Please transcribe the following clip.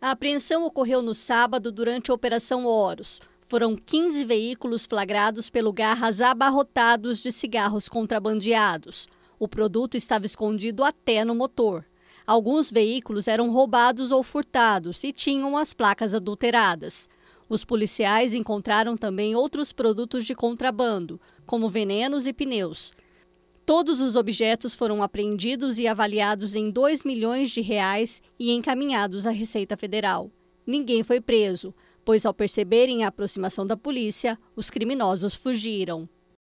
A apreensão ocorreu no sábado durante a Operação Horus. Foram 15 veículos flagrados pelo garras abarrotados de cigarros contrabandeados. O produto estava escondido até no motor. Alguns veículos eram roubados ou furtados e tinham as placas adulteradas. Os policiais encontraram também outros produtos de contrabando, como venenos e pneus. Todos os objetos foram apreendidos e avaliados em 2 milhões de reais e encaminhados à Receita Federal. Ninguém foi preso, pois ao perceberem a aproximação da polícia, os criminosos fugiram.